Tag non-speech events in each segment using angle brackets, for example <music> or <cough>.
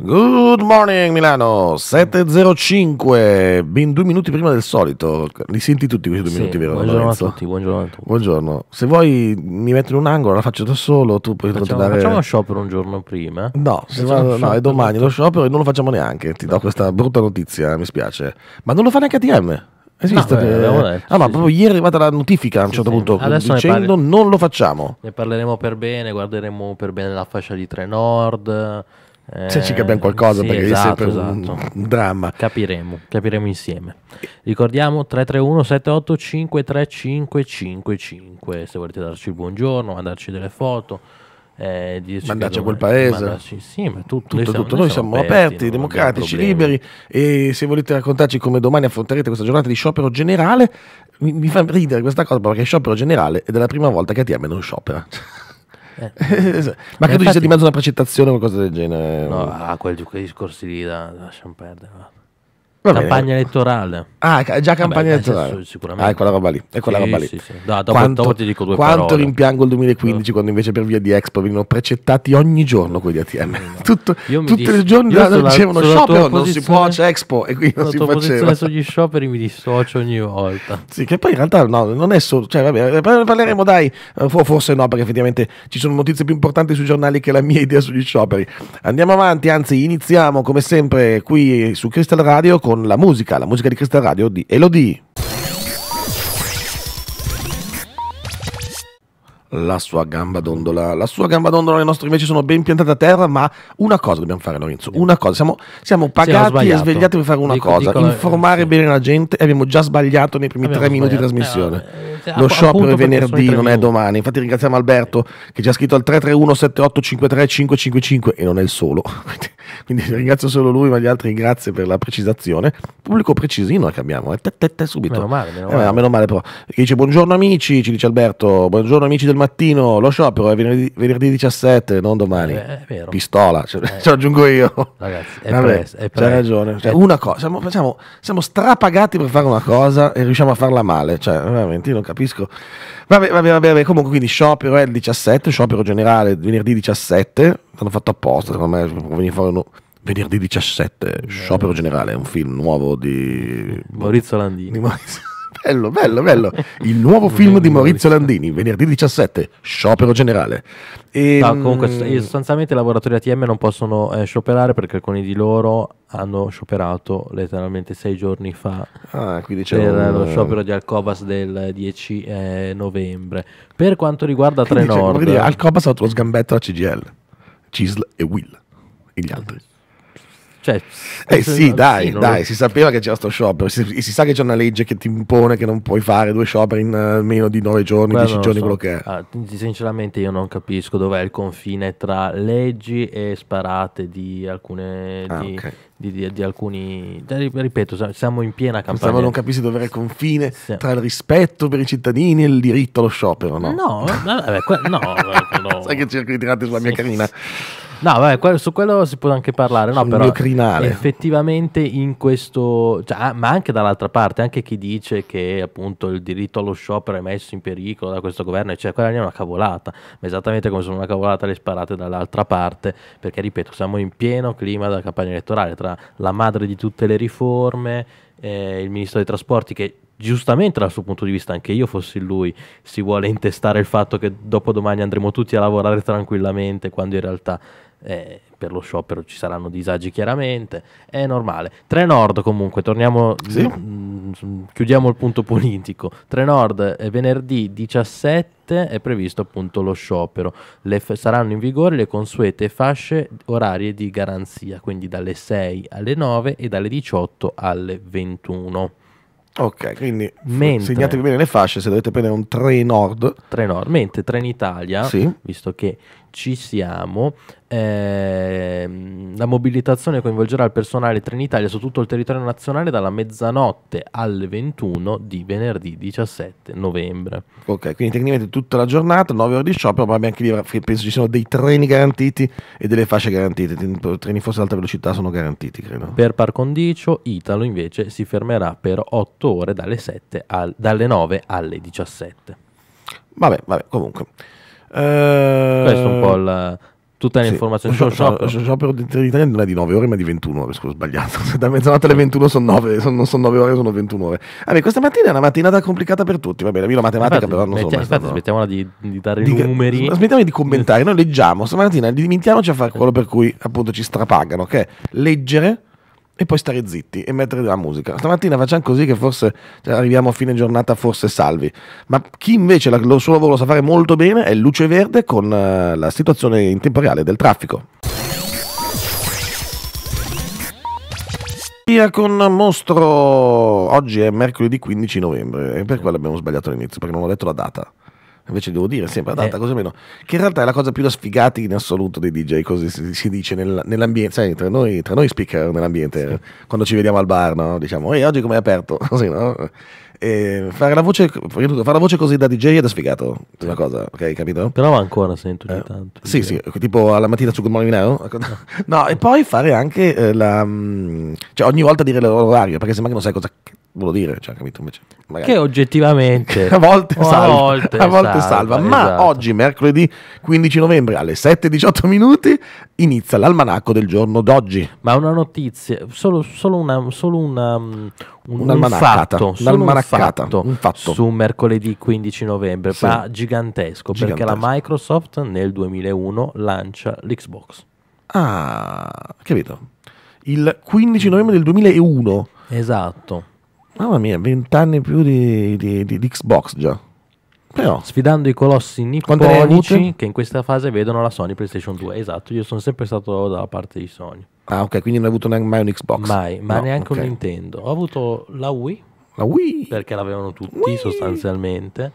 Good morning Milano 7.05 ben due minuti prima del solito li senti tutti questi due sì, minuti vero? Buongiorno Lorenzo? a tutti buongiorno a tutti buongiorno se vuoi mi metto in un angolo la faccio da solo tu puoi facciamo, continuare facciamo uno sciopero un giorno prima no, vado, no è domani lo sciopero e non lo facciamo neanche ti do questa brutta notizia mi spiace ma non lo fa neanche ATM Esiste no, che... Ah, detto, ah, ma proprio sì. ieri è arrivata la notifica a un sì, certo punto Adesso dicendo parli... non lo facciamo. Ne parleremo per bene, guarderemo per bene la fascia di Tre Nord, eh, se ci capiamo qualcosa, sì, perché esatto, è sempre esatto. un, esatto. dramma. Capiremo, capiremo insieme. Ricordiamo 331-785-3555 se volete darci il buongiorno, mandarci delle foto. Eh, mandarci a quel paese mandarci, sì, ma tutto, tutto, noi siamo, tutto. Noi siamo aperti, aperti democratici, liberi e se volete raccontarci come domani affronterete questa giornata di sciopero generale mi, mi fa ridere questa cosa perché il sciopero generale è della prima volta che ATM non sciopera eh. <laughs> Esatto. Ma credo eh, ci sia di mezzo una precettazione o qualcosa del genere. No, ah, quei discorsi lì da, da lasciamo perdere. Va. Vabbè. Campagna elettorale. Ah, già campagna Vabbè, eh, elettorale. Senso, sicuramente. Ah, è quella roba lì. È quella sì, roba lì. Sì, sì. No, dopo, quanto, dopo ti dico due quanto parole. rimpiango il 2015 no. Eh. quando invece per via di Expo venivano precettati ogni giorno quegli ATM. No. Tutto, tutte giorni sulla, dicevano sciopero, non si può, c'è Expo e quindi non si faceva. sugli scioperi mi dissocio ogni volta. Sì, che poi in realtà no, non è solo... Cioè, vabbè, eh, parleremo dai, forse no, perché effettivamente ci sono notizie più importanti sui giornali che la mia idea sugli scioperi. Andiamo avanti, anzi iniziamo come sempre qui su Crystal Radio con con la musica, la musica di Cristal Radio di Elodie. la sua gamba dondola. La sua gamba dondola, le nostre invece sono ben piantate a terra, ma una cosa dobbiamo fare Lorenzo, una cosa, siamo, siamo pagati e svegliati per fare una dico, cosa, dico, informare eh, bene la gente e abbiamo già sbagliato nei primi abbiamo tre minuti di trasmissione. Eh, cioè, Lo sciopero è venerdì, non è domani, infatti ringraziamo Alberto che ci ha scritto al 331 7853 555 e non è il solo, <laughs> quindi ringrazio solo lui ma gli altri grazie per la precisazione. Pubblico precisino che abbiamo, eh, te, te, subito. Meno male, meno eh, male. Eh, meno male però. Che dice buongiorno amici, ci dice Alberto, buongiorno amici del mattino lo sciopero è venerdì, venerdì 17, non domani. Eh, Pistola, ce, eh. ce aggiungo io. Ragazzi, è Vabbè, presto, è c'hai ragione. Cioè, una cosa, siamo, siamo, siamo, strapagati per fare una cosa e riusciamo a farla male. Cioè, veramente, io non capisco. Vabbè, vabbè, vabbè, vabbè. comunque quindi sciopero è il 17, sciopero generale venerdì 17, l'hanno fatto apposta, secondo me, venire fuori uno venerdì 17, eh. Sciopero Generale, un film nuovo di Maurizio Landini. Di Maurizio bello, bello, bello. Il nuovo <laughs> film di Maurizio Landini, venerdì 17, sciopero generale. E, ehm, no, comunque, eh, sostanzialmente i lavoratori ATM non possono eh, scioperare perché alcuni di loro hanno scioperato letteralmente sei giorni fa ah, per un... lo sciopero di Alcobas del 10 eh, novembre. Per quanto riguarda quindi Alcobas ha avuto lo sgambetto alla CGL, CISL e Will e gli altri. Cioè, eh sì, dai, sì, dai, lo... si sapeva che c'era sto sciopero, si, si, sa che c'è una legge che ti impone che non puoi fare due scioperi in eh, meno di nove giorni, dieci giorni, so. quello che è. Ah, sinceramente io non capisco dov'è il confine tra leggi e sparate di alcune... Ah, di, okay di, di, di, alcuni. Ripeto, siamo in piena campagna. Pensavo non capisci dove dov'era il confine sì. tra il rispetto per i cittadini e il diritto allo sciopero, no? No, <laughs> vabbè, que- no. no. <laughs> Sai che cerco di tirarti sulla sì. mia carina. No, vabbè, su quello si può anche parlare, no, però effettivamente in questo, cioè, ah, ma anche dall'altra parte, anche chi dice che appunto il diritto allo sciopero è messo in pericolo da questo governo, cioè quella è una cavolata, ma esattamente come sono una cavolata le sparate dall'altra parte, perché ripeto, siamo in pieno clima della campagna elettorale, tra era la madre di tutte le riforme, eh, il ministro dei trasporti che giustamente dal suo punto di vista, anche io fossi lui, si vuole intestare il fatto che dopo domani andremo tutti a lavorare tranquillamente, quando in realtà eh, per lo sciopero ci saranno disagi chiaramente, è normale. Tre Nord comunque, torniamo, sì. mh, mm, chiudiamo il punto politico. Tre Nord venerdì 17 è previsto appunto lo sciopero, f- saranno in vigore le consuete fasce orarie di garanzia, quindi dalle 6 alle 9 e dalle 18 alle 21. Ok, quindi mentre, segnatevi bene le fasce se dovete prendere un Trenord. Trenord, mentre Trenitalia, sì. visto che ci siamo. Eh, la mobilitazione coinvolgerà il personale Trenitalia su tutto il territorio nazionale dalla mezzanotte alle 21 di venerdì 17 novembre. Ok, quindi tecnicamente tutta la giornata, 9 ore di sciopero, ma anche lì penso ci siano dei treni garantiti e delle fasce garantite. Treni forse ad alta velocità sono garantiti, credo. Per par condicio, Italo invece si fermerà per 8 ore dalle, al, dalle 9 alle 17. Vabbè, vabbè, comunque. Eh, Questo è un po' la, tutte le sì. sciopero. sciopero dell'Italia non è di 9 ore, ma di 21 ore. Scusa, ho sbagliato. <laughs> Da mezzanotte alle 21 sono 9, non sono 9 ore, sono 21 ore. Vabbè, questa mattina è una mattinata complicata per tutti. Va bene, la matematica, infatti, però non sono. Infatti, stato... smettiamola di, di dare di, numeri. Smettiamo di commentare. Noi leggiamo stamattina, limitiamoci a fare quello per cui appunto ci strapagano, che è leggere e poi stare zitti e mettere della musica. Stamattina facciamo così che forse cioè, arriviamo a fine giornata, forse salvi. Ma chi invece la, il suo lavoro sa fare molto bene è Luce Verde con eh, la situazione in tempo reale del traffico. Via con Mostro, oggi è mercoledì 15 novembre e per quello abbiamo sbagliato all'inizio perché non ho detto la data invece devo dire sempre adatta data eh. così meno, che in realtà è la cosa più da sfigati in assoluto dei DJ, così si, dice nel, nell'ambiente, sai, tra noi, tra noi speaker nell'ambiente, sì. quando ci vediamo al bar, no? diciamo, ehi oggi com'è aperto, <laughs> così no? E fare la, voce, fare la voce così da DJ è da sfigato, è una cosa, ok, capito? Però ancora sento ogni eh, tanto. Sì, sì, tipo alla mattina su Good Morning Now. <laughs> No, e poi fare anche eh, la... Mm, cioè ogni volta dire l'orario, perché sembra che non sai cosa volevo dire, cioè, capito? Invece, magari... Che oggettivamente <laughs> a volte salva, a volte, a volte salva, salva. ma esatto. oggi mercoledì 15 novembre alle 7:18 minuti inizia l'almanacco del giorno d'oggi. Ma una notizia, solo, solo una, solo una, um, un, un fatto, un fatto, un fatto su mercoledì 15 novembre, sì. ma gigantesco, gigantesco perché la Microsoft nel 2001 lancia l'Xbox. Ah, capito? Il 15 novembre del 2001. Esatto. Mamma mia, vent'anni più di, di, di, di, Xbox già. Però. Sfidando i colossi nipponici che in questa fase vedono la Sony PlayStation 2. Esatto, io sono sempre stato dalla parte di Sony. Ah, ok, quindi non hai avuto mai un Xbox? Mai, ma no, neanche okay. un Nintendo. Ho avuto la Wii. La Wii? Perché l'avevano tutti Wii. sostanzialmente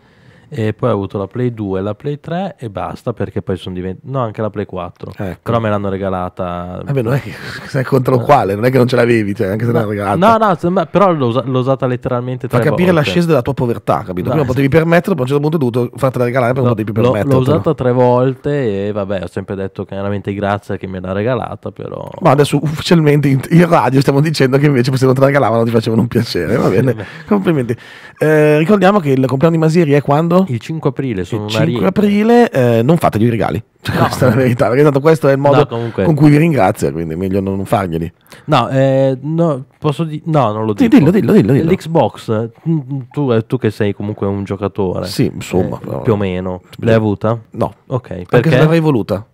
e poi ho avuto la Play 2, la Play 3 e basta perché poi sono diventato... No, anche la Play 4. Ecco. Però me l'hanno regalata... Vabbè, eh non è che sei contro eh. quale, non è che non ce l'avevi, cioè, anche se l'hanno regalata. No, no, però l'ho, l'ho usata letteralmente Per capire volte. l'ascesa della tua povertà, capito? Prima no. potevi permetterlo, poi a un certo punto ho dovuto fartela regalare, perché no, non potevi più permetterlo. L'ho usata tre volte e vabbè, ho sempre detto chiaramente grazie che me l'ha regalata, però... Ma adesso ufficialmente in, in radio stiamo dicendo che invece se non te la regalavano ti facevano un piacere, va bene? Complimenti. Eh, ricordiamo che il compleanno di Masieri è quando? Il 5 aprile sono Il 5 aprile eh, non fategli i regali. <laughs> Cioè, no. Questa è la verità, perché tanto questo è il modo no, con cui vi ringrazia, quindi meglio non, farglieli. No, eh, no, posso dire... No, non lo dico. Sì, dillo, dillo, dillo, dillo. L'Xbox, mm, mm, tu, eh, tu, che sei comunque un giocatore. Sì, insomma. Eh, più o meno. L'hai avuta? No. Ok. Perché, perché l'avrei voluta.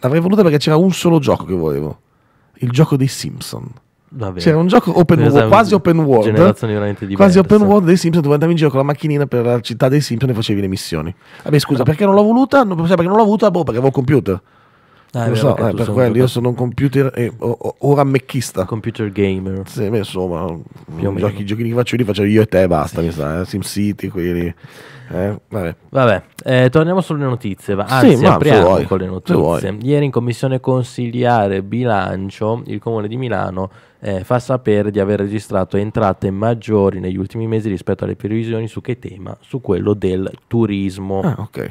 L'avrei voluta perché c'era un solo gioco che volevo. Il gioco dei Simpson. Vabbè. C'era un gioco open world, esatto, quasi open world. Quasi open world dei Simpson, dove andavi in giro con la macchinina per la città dei Simpson e facevi le missioni. Vabbè, scusa, perché non l'ho voluta? Non, perché non l'ho voluta? Boh, perché avevo computer. Ah, lo so, eh, per quello io sono un computer eh, ora mecchista. Computer gamer. Sì, beh, insomma, giochi, i che faccio li faccio io e te e basta, sì. mi sa, eh? SimCity, quindi... Eh, vabbè, vabbè eh, torniamo sulle notizie. Va. Anzi, sì, apriamo vuoi, con le notizie. Ieri in commissione consigliare bilancio il comune di Milano eh, fa sapere di aver registrato entrate maggiori negli ultimi mesi rispetto alle previsioni su che tema? Su quello del turismo. Ah, ok.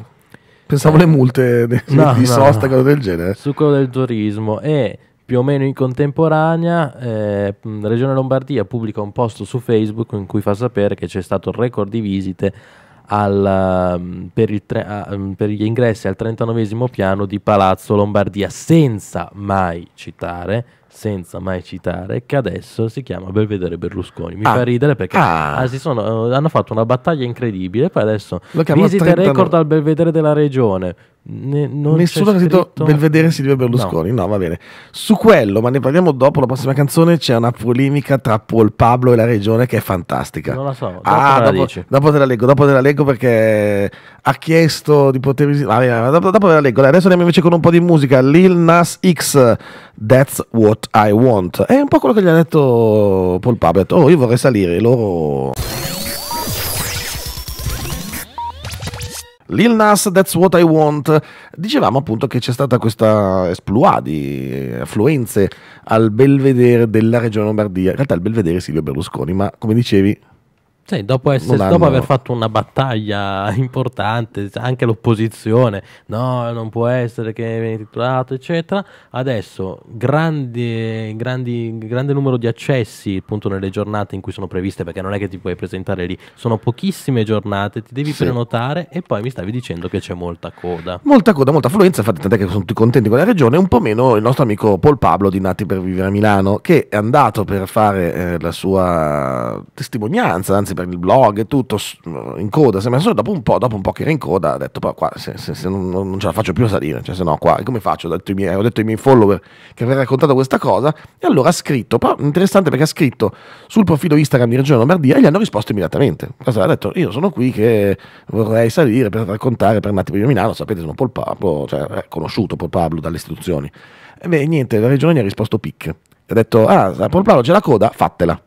Pensavo eh, le multe de- no, di sosta, no, no. del genere. Su quello del turismo e più o meno in contemporanea eh, Regione Lombardia pubblica un post su Facebook in cui fa sapere che c'è stato il record di visite al, per, tre, per, gli ingressi al 39 piano di Palazzo Lombardia senza mai citare senza mai citare, che adesso si chiama Belvedere Berlusconi. Mi ah. fa ridere perché ah. Ah, sono, eh, hanno fatto una battaglia incredibile, poi adesso visite 30... record al Belvedere della Regione, ne, Nessuno ha scritto Belvedere Silvio Berlusconi. No. no. va bene. Su quello, ma ne parliamo dopo la prossima canzone. C'è una polemica tra Paul Pablo e la regione che è fantastica. Non la so. Dopo ah, la dopo, dopo, te la leggo, dopo te la leggo perché ha chiesto di poter visitare. Dopo, dopo te la leggo. Adesso andiamo invece con un po' di musica. Lil Nas X, That's What I Want. È un po' quello che gli ha detto Paul Pablo. Ha detto, oh, io vorrei salire. Loro. Lil Nas, That's What I Want. Dicevamo appunto che c'è stata questa esplua di affluenze al belvedere della regione Lombardia. In realtà il belvedere è Silvio Berlusconi, ma come dicevi sì, dopo, essere, hanno... dopo, aver fatto una battaglia <laughs> importante, anche l'opposizione, no, non può essere che viene titolato, eccetera. Adesso, grandi, grandi, grande numero di accessi, appunto, nelle giornate in cui sono previste, perché non è che ti puoi presentare lì, sono pochissime giornate, ti devi sì. prenotare e poi mi stavi dicendo che c'è molta coda. Molta coda, molta affluenza, infatti, tant'è che sono tutti contenti con la regione, un po' meno il nostro amico Paul Pablo di Nati per Vivere a Milano, che è andato per fare eh, la sua testimonianza, anzi pezzi per il blog e tutto in coda, sembra solo dopo un po', dopo un po' che era in coda, ha detto però qua se, se, se non, non, ce la faccio più a salire, cioè se no qua come faccio? Ho detto, miei, ho detto ai miei follower che avrei raccontato questa cosa e allora ha scritto, però interessante perché ha scritto sul profilo Instagram di Regione Lombardia e gli hanno risposto immediatamente. Cosa ha detto? Io sono qui che vorrei salire per raccontare per un attimo di Milano, sapete sono Paul Pablo, cioè è conosciuto Paul Pablo dalle istituzioni. E beh niente, la Regione gli ha risposto pic. Ha detto, ah, Paul Pablo c'è la coda, fatela.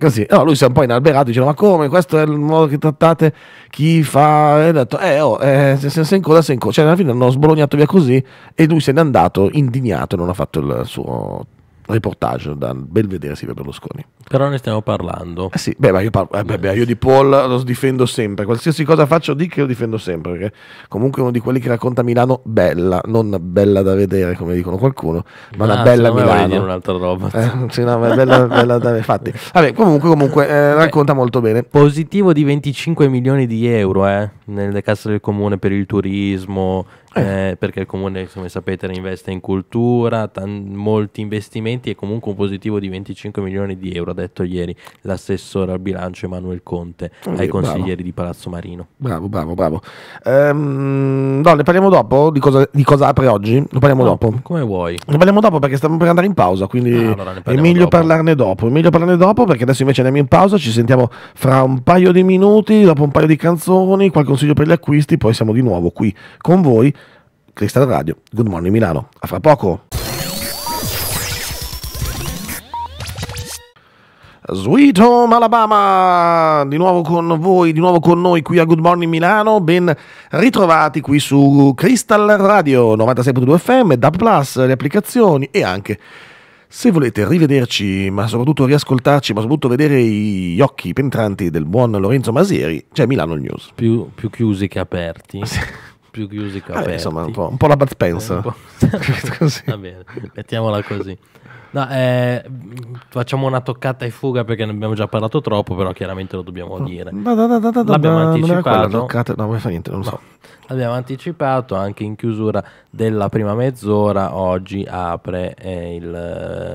Così. No, lui si è un po' inalberato, diceva ma come, questo è il modo che trattate chi fa... E ha detto, eh, oh, eh, se, se, se in coda, se in coda. Cioè, alla fine hanno sbolognato via così e lui se n'è andato indignato e non ha fatto il suo reportage da Belvedere Silvio Berlusconi. Però ne stiamo parlando. Eh sì, beh, ma io, parlo, eh, beh, beh, io di Paul lo difendo sempre, qualsiasi cosa faccio di che lo difendo sempre, perché comunque è uno di quelli che racconta Milano bella, non bella da vedere come dicono qualcuno, ma ah, una bella Milano. Dire un'altra roba. Eh, sì, no, ma è bella, bella da infatti. Vabbè, comunque, comunque eh, racconta molto bene. Positivo di 25 milioni di euro eh, nelle casse del comune per il turismo, eh. eh, perché il comune, come sapete, investe in cultura, tan- molti investimenti e comunque un positivo di 25 milioni di euro, ha detto ieri l'assessore al bilancio Emanuele Conte eh, ai consiglieri bravo. di Palazzo Marino. Bravo, bravo, bravo. Ehm, no, ne parliamo dopo di cosa, di cosa apre oggi? Ne parliamo no, dopo. Come vuoi? Ne parliamo dopo perché stiamo per andare in pausa, quindi ah, allora è meglio dopo. parlarne dopo. È meglio parlarne dopo perché adesso invece andiamo in pausa, ci sentiamo fra un paio di minuti, dopo un paio di canzoni, qualche consiglio per gli acquisti, poi siamo di nuovo qui con voi Cristal Radio, Good Morning Milano. A fra poco! Sweet Home Alabama, di nuovo con voi, di nuovo con noi qui a Good Morning Milano, ben ritrovati qui su Crystal Radio 96.2 FM, DAB Plus, le applicazioni e anche se volete rivederci, ma soprattutto riascoltarci, ma soprattutto vedere gli occhi penetranti del buon Lorenzo Masieri, c'è Milano News. Più, più chiusi che aperti più chiusi che aperti. Ah, insomma, un po', un po', la Bud eh, Spencer. <laughs> Va bene, mettiamola così. No, eh, facciamo una toccata e fuga perché ne abbiamo già parlato troppo, però chiaramente lo dobbiamo mm. dire. Da, da, da, L'abbiamo anticipato. Toccata, no, niente, no. so. L'abbiamo anticipato anche in chiusura della prima mezz'ora. Oggi apre eh, il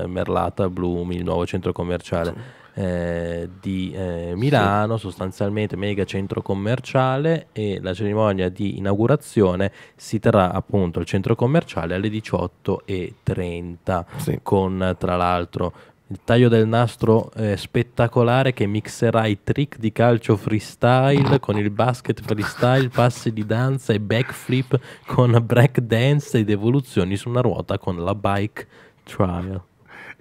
eh, Merlata Bloom, il nuovo centro commerciale. Sì eh, di eh, Milano, sì. sostanzialmente mega centro commerciale e la cerimonia di inaugurazione si terrà appunto al centro commerciale alle 18.30 sì. con tra l'altro il taglio del nastro eh, spettacolare che mixerà i trick di calcio freestyle con il basket freestyle, passi di danza e backflip con break dance ed evoluzioni su una ruota con la bike trial.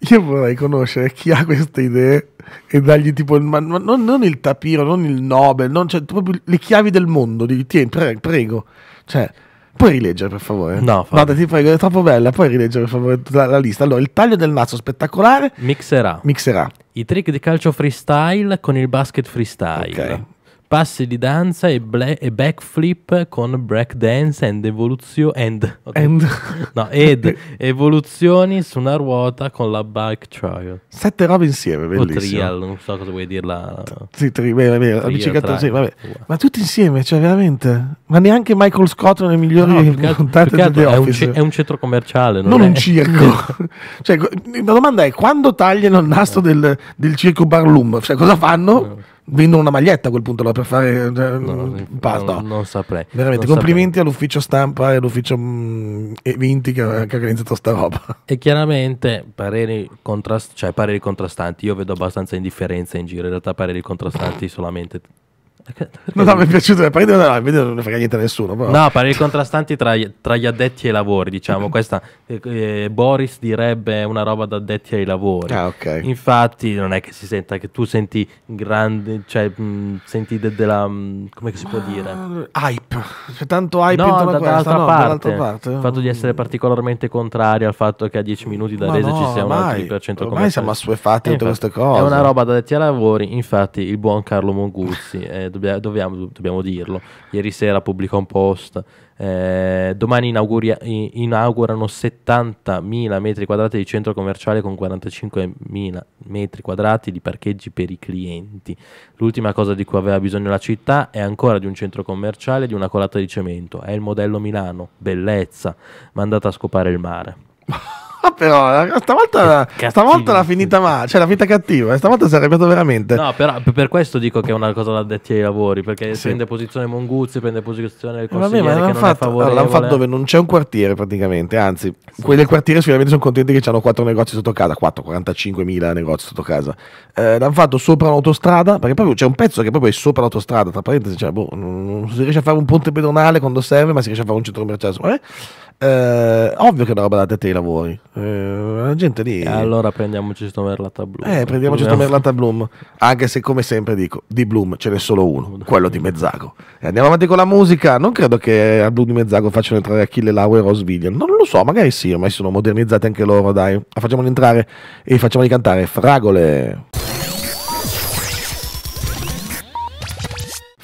Io vorrei conoscere chi ha queste idee e dargli tipo il, ma, non, non, il tapiro, non il Nobel, non, cioè, proprio le chiavi del mondo. Di, tieni, pre, prego. Cioè, puoi rileggere per favore? No, Vada, ti prego, è troppo bella. Puoi rileggere per favore la, la lista. Allora, il taglio del naso spettacolare. Mixerà. Mixerà. I trick di calcio freestyle con il basket freestyle. Ok passi di danza e, e backflip con breakdance and evoluzione and, and. no, ed <laughs> evoluzioni su una ruota con la bike trial sette robe insieme bellissimo o trial non so cosa vuoi dirla sì, tri, beh, beh, la bicicletta sì, vabbè. ma tutti insieme cioè veramente ma neanche Michael Scott nelle migliori no, puntate è, è, un centro commerciale non, non è. un circo <laughs> cioè, la domanda è quando tagliano il nastro eh. del, del circo Barloom cioè cosa fanno eh vendono una maglietta a quel punto per fare eh, no, pasta. No, non saprei. Veramente, non complimenti saprei. all'ufficio stampa e all'ufficio mh, mm, eventi che, che, ha organizzato sta roba. E chiaramente pareri, contrast- cioè, pareri contrastanti, io vedo abbastanza indifferenza in giro, in realtà pareri contrastanti solamente No, no, mi è piaciuto, a Parigi non, non ne frega niente a nessuno. Però. No, pareri contrastanti tra, tra, gli addetti ai lavori, diciamo. Mm. Questa, eh, eh, Boris direbbe una roba da addetti ai lavori. Ah, ok. Infatti non è che si senta, che tu senti grande, cioè mh, mm, senti de, della, mh, mm, come si può dire? Ah, hype, c'è tanto hype no, intorno da, questa, dall'altra, no, parte, dall'altra parte. Il fatto di essere particolarmente contrario al fatto che a 10 minuti da resa no, ci sia un altro di percento come siamo assuefati tutte queste cose. È una roba da addetti ai lavori, infatti il buon Carlo Monguzzi è eh, dobbia, dobbiamo, dobbiamo, dirlo. Ieri sera pubblica un post, eh, domani inauguria, inaugurano 70.000 metri quadrati di centro commerciale con 45.000 metri quadrati di parcheggi per i clienti. L'ultima cosa di cui aveva bisogno la città è ancora di un centro commerciale, e di una colata di cemento. È il modello Milano, bellezza, mandata a scopare il mare. <laughs> Ah, però eh, stavolta, stavolta l'ha finita male, cioè l'ha finita cattiva, eh, stavolta si è arrabbiato veramente. No, però per questo dico che è una cosa da detti ai lavori, perché sì. prende posizione Monguzzi, prende posizione eh, il consigliere Vabbè, ma che fatto, non L'hanno fatto dove non c'è un quartiere praticamente, anzi, sì. quelli del quartiere sicuramente sono contenti che hanno 4 negozi sotto casa, 4, 45 mila negozi sotto casa. Eh, l'hanno fatto sopra un'autostrada, perché proprio c'è un pezzo che proprio è sopra l'autostrada, tra parentesi, cioè, boh, non si riesce a fare un ponte pedonale quando serve, ma si riesce a fare un centro commerciale. Eh? Eh, ovvio che è una roba da te i lavori. Eh, la gente lì. E allora prendiamoci sto Merlata Bloom. Eh, prendiamoci sto Merlata Bloom. <laughs> Anche se, come sempre dico, di Bloom ce n'è solo uno, quello di Mezzago. E andiamo avanti con la musica. Non credo che a Bloom di Mezzago facciano entrare Achille Lau e Rose Villian. Non lo so, magari sì, ormai sono modernizzati anche loro. Dai, facciamoli entrare e facciamoli cantare Fragole.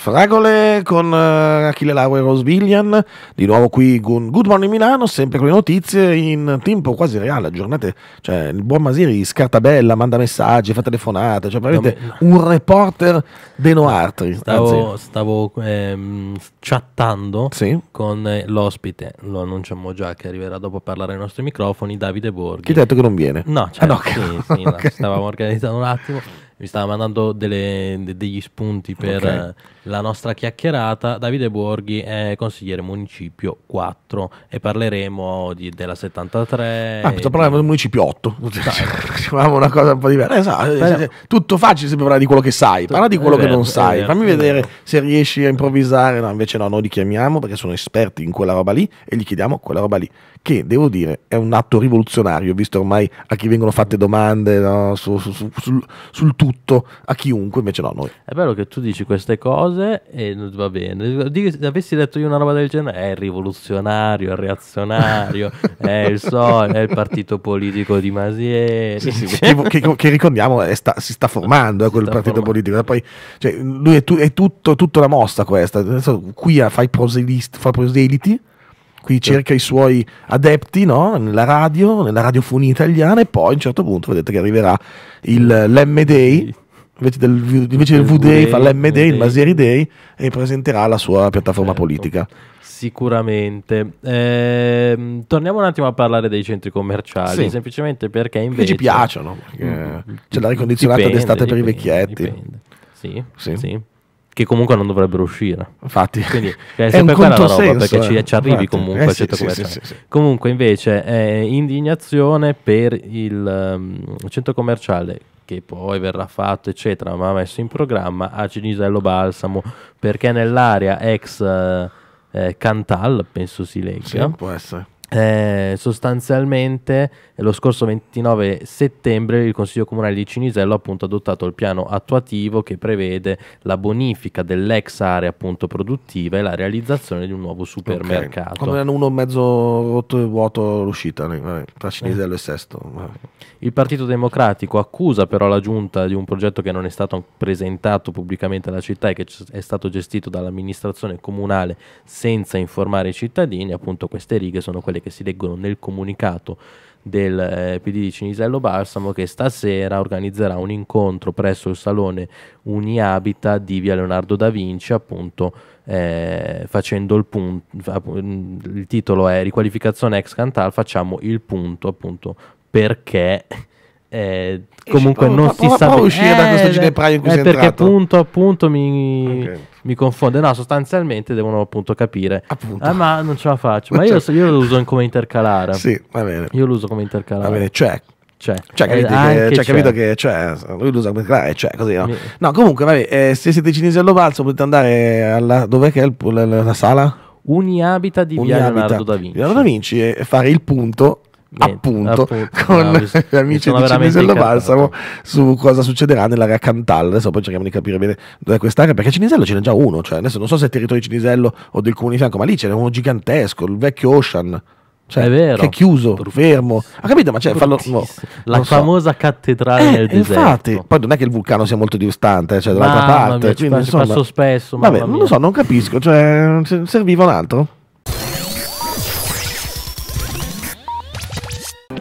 Fragole con uh, Achille Lau e Rose Villian, di nuovo qui con Good Morning Milano, sempre con le notizie in tempo quasi reale, giornate, cioè il buon Masiri scarta bella, manda messaggi, fa telefonate, cioè veramente un reporter de no Stavo, stavo ehm, chattando sì? con eh, l'ospite, lo annunciamo già che arriverà dopo a parlare ai nostri microfoni, Davide Borghi. Chi ha detto che non viene? No, cioè, ah, no. Certo. Sì, sì, <laughs> okay. stavamo organizzando un attimo, mi stava mandando delle, de, degli spunti per... Okay la nostra chiacchierata, Davide Borghi è consigliere municipio 4 e parleremo di, della 73. Ah, sto parlando del municipio 8. <laughs> Cioè, Sembrava una cosa un po' diversa. Esatto, eh, tutto facile se parlare di quello che sai, parla di quello vero, che non sai. Vero, Fammi vedere se riesci a improvvisare. No, invece no, noi li chiamiamo perché sono esperti in quella roba lì e gli chiediamo quella roba lì. Che devo dire è un atto rivoluzionario, visto ormai a chi vengono fatte domande no, su, su, su, sul, sul tutto, a chiunque, invece no, noi. È vero che tu dici queste cose cose e va bene. se avessi detto io una roba del genere, è rivoluzionario, è reazionario, <laughs> è il sol, è il partito politico di Masieri. Sì, sì, <laughs> che, che, che, ricordiamo eh, sta, si sta formando eh, quel sta partito formando. politico. Poi, cioè, lui è, tu, è tutto, tutta la mossa questa. Adesso, qui fai proseliti qui cerca i suoi adepti no? nella radio, nella radiofonia italiana e poi a un certo punto vedete che arriverà il, l'M-Day invece del, invece il V-Day, fa l'M-Day, il Masieri Day e presenterà la sua piattaforma certo, politica. Sicuramente. Eh, torniamo un attimo a parlare dei centri commerciali, sì. semplicemente perché invece... Che ci piacciono, mm, mm, c'è l'aria condizionata dipende, d'estate dipende, per i vecchietti. Dipende. sì. sì. sì che comunque non dovrebbero uscire. Infatti, Quindi, cioè, <laughs> è sempre quella roba perché ci, eh. ci arrivi Infatti. comunque. Eh, sì, certo sì, sì, comunque, invece, è eh, indignazione per il um, centro commerciale che poi verrà fatto, eccetera, ma ha messo in programma a Cinisello Balsamo perché nell'area ex eh, eh, Cantal, penso si legga, sì, può essere eh, sostanzialmente eh, lo scorso 29 settembre il Consiglio Comunale di Cinisello ha appunto, adottato il piano attuativo che prevede la bonifica dell'ex area appunto, produttiva e la realizzazione di un nuovo supermercato. Okay. Come erano uno mezzo rotto e vuoto l'uscita tra eh. Cinisello eh. e Sesto. Il Partito Democratico accusa però la Giunta di un progetto che non è stato presentato pubblicamente alla città e che è stato gestito dall'amministrazione comunale senza informare i cittadini, appunto queste righe sono quelle che si leggono nel comunicato del eh, PD di Cinisello Balsamo che stasera organizzerà un incontro presso il salone Uniabita di via Leonardo da Vinci appunto eh, facendo il punto il titolo è riqualificazione ex Cantal facciamo il punto appunto perché eh, comunque non ma, si ma, sa ma, uscire eh, da questo eh, ginepraio in cui eh, sei perché entrato. appunto, appunto mi, okay. mi, confonde no sostanzialmente devono appunto capire appunto. Ah, ma non ce la faccio ma io, certo. io, lo uso come intercalare sì va bene io lo uso come intercalare va bene cioè c'è. Cioè, capito, eh, che, cioè, capito che c'è, lui lo usa come clave, eh, cioè, così, no? no comunque, vabbè, eh, se siete cinesi balzo, potete andare alla, dov'è che è il, la, la, la, sala? Uniabita di Uniabita. Via Leonardo da Vinci. Leonardo da Vinci e fare il punto Niente, appunto, appunto, <laughs> con gli amici di Cinesello Balsamo su cosa succederà nella Racantalla. Adesso poi cerchiamo di capire bene dove è quest'area, perché Cinisello ce n'è già uno, cioè adesso non so se è il territorio di Cinisello o del comune di fianco, ma lì ce n'è uno gigantesco, il vecchio Ocean. Cioè, è vero. Che è chiuso, Bruttissimo. fermo. Ha capito, ma c'è fallo, no, la famosa so. cattedrale eh, nel infatti, deserto. poi non è che il vulcano sia molto distante, eh, cioè dall'altra mamma parte. Mia, quindi, ci insomma, passo spesso. Vabbè, non lo so, non capisco. Cioè, serviva un altro.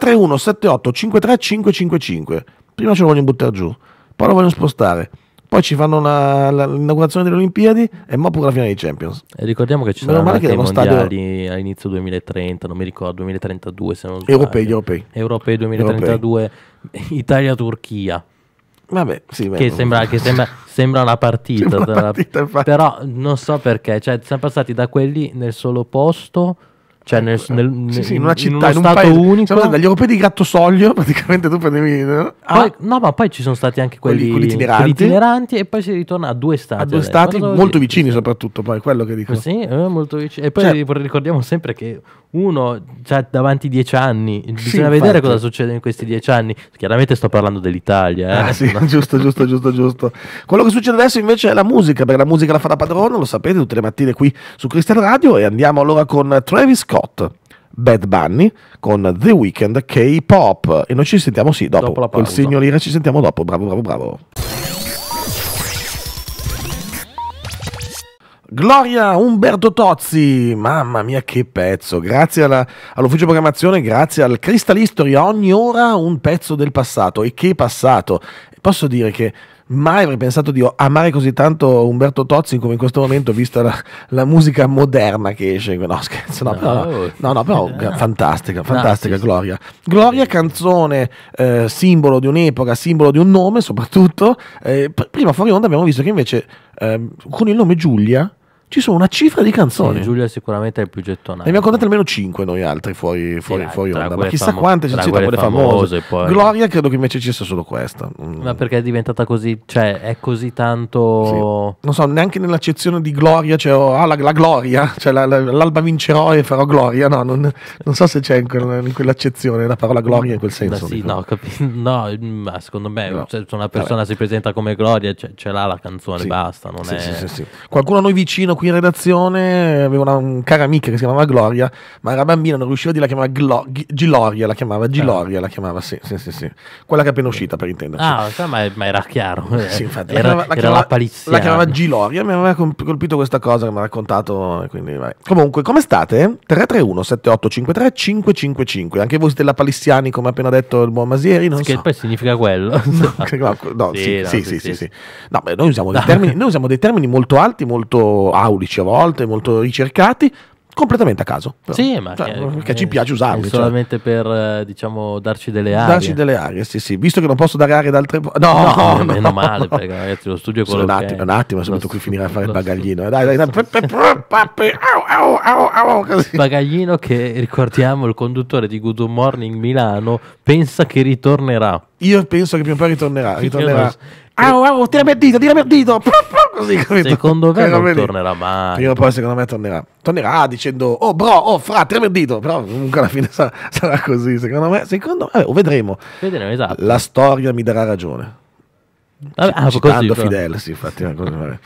3-1-7-8-5-3-5-5-5. Prima ce lo vogliono buttare giù, poi lo vogliono spostare. Poi ci fanno una, l'inaugurazione delle Olimpiadi e mo' pure la finale di Champions. E ricordiamo che ci sono anche i mondiali stadio... all'inizio 2030, non mi ricordo, 2032 se non sbaglio. Europei, europei. Europei 2032, europei. Italia-Turchia. Vabbè, sì, che, beh, sembra, che sembra, sembra, una partita, una partita però non so perché, cioè, siamo passati da quelli nel solo posto cioè, ecco, nel, eh, nel, sì, sì, in una città, in, in un stato paese. unico. Cioè, dagli europei di Gattosoglio, <laughs> praticamente tu prendevi. No? Ah. no, ma poi ci sono stati anche quelli, quelli, itineranti. quelli itineranti. E poi si ritorna a due stati. A due stati molto vicini, sì. soprattutto. Poi quello che dico. Sì, eh, molto vicini. E poi cioè, ricordiamo sempre che uno già davanti dieci anni. Bisogna vedere infatti. cosa succede in questi dieci anni. Chiaramente sto parlando dell'Italia. Eh? Ah, sì, no. <laughs> giusto, giusto, giusto, giusto. Quello che succede adesso invece è la musica, perché la musica la fa da padrone, lo sapete tutte le mattine qui su Cristian Radio. E andiamo allora con Travis Scott. Scott, Bad Bunny con The Weeknd K-Pop. E noi ci sentiamo, sì, dopo. dopo la pausa. Col signorina ci sentiamo dopo. Bravo, bravo, bravo. Gloria Umberto Tozzi, mamma mia che pezzo, grazie alla, all'ufficio programmazione, grazie al Crystal History, ogni ora un pezzo del passato e che passato. Posso dire che mai avrei pensato di amare così tanto Umberto Tozzi come in questo momento, vista la, la musica moderna che esce. No, scherzo, no, no, però, no, no, però <laughs> no. fantastica, fantastica sì, Gloria. Gloria, canzone, eh, simbolo di un'epoca, simbolo di un nome soprattutto. Eh, prima fuori onda abbiamo visto che invece eh, con il nome Giulia ci sono una cifra di canzoni. Sì, Giulia sicuramente è il più gettonato. Ne abbiamo contate almeno 5 noi altri fuori, fuori, sì, fuori onda, ma chissà famo- quante ci sono quelle famose. famose Gloria credo che invece ci sia solo questa. Mm. Ma perché è diventata così, cioè è così tanto... Sì. Non so, neanche nell'accezione di Gloria, cioè oh, ah, la, la, gloria, <laughs> cioè la, la, l'alba vincerò e farò gloria, no, non, non so se c'è in, quel, in, quell'accezione la parola gloria in quel senso. Sì, no, capi- <laughs> no, mm, ma secondo me no. se una persona Vabbè. si presenta come gloria, cioè, ce l'ha la canzone, basta. Non è... Qualcuno a noi vicino qui in redazione eh, avevo una un cara amica che si chiamava Gloria, ma era bambina, non riusciva a dire la chiamava Glo- G- Giloria, la chiamava Giloria, la chiamava, sì, sì, sì, sì, Quella che è appena uscita, per intenderci. Ah, ma, ma era chiaro. sì, infatti, era, la chiamava, era la, la chiamava Giloria, mi aveva colpito questa cosa che mi ha raccontato, quindi vai. Comunque, come state? 331 7853 555, anche voi siete la Palissiani, come ha appena detto il buon Masieri, non che so. Che poi significa quello. <laughs> No, <laughs> no, no sì, sì, no, sì, sì, sì, sì, No, beh, noi usiamo, dei termini, noi usiamo dei termini molto alti, molto audio idraulici a volte, molto ricercati, completamente a caso. Però. Sì, ma cioè, che, perché ci piace usarli. Cioè. Solamente cioè. per eh, diciamo darci delle aree. Darci delle aree, sì, sì. Visto che non posso dare aree ad altre. No, no, no, no meno male, no. perché ragazzi lo studio è quello. un attimo, un attimo, soprattutto qui a finire a fare il bagaglino. Dai, dai, dai. Bagaglino che ricordiamo il conduttore di Good Morning Milano pensa che ritornerà. Io penso che prima o poi ritornerà. ritornerà. Ah, ah, oh, oh, tirami il dito, tirami il dito. <laughs> Così, capito? Secondo me non tornerà mai. Prima o poi, secondo me, tornerà. Tornerà dicendo, oh, bro, oh, fra, tirami il dito. Però comunque alla fine sarà, sarà così. Secondo me, secondo me, vedremo. Vedremo, esatto. La storia mi darà ragione. Vabbè, ah, così, Fidel, sì, infatti. Così, vabbè.